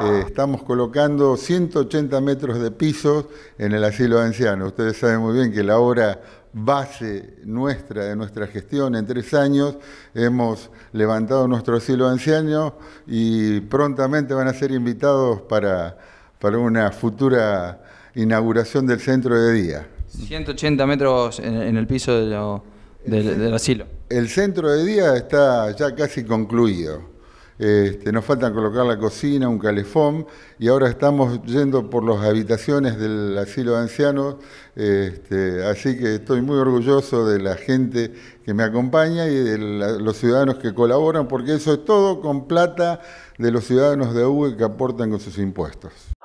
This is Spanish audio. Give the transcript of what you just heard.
Eh, estamos colocando 180 metros de pisos en el asilo de Ustedes saben muy bien que la obra base nuestra, de nuestra gestión, en tres años hemos levantado nuestro asilo de y prontamente van a ser invitados para, una futura inauguración del centro de día. 180 metros en, el piso del asilo. El centro de día está ya casi concluido. Este, nos faltan colocar la cocina, un calefón, y ahora estamos yendo por las habitaciones del asilo de ancianos, este, así que estoy muy orgulloso de la gente que me acompaña y de los ciudadanos que colaboran, porque eso es todo con plata de los ciudadanos de UE que aportan con sus impuestos.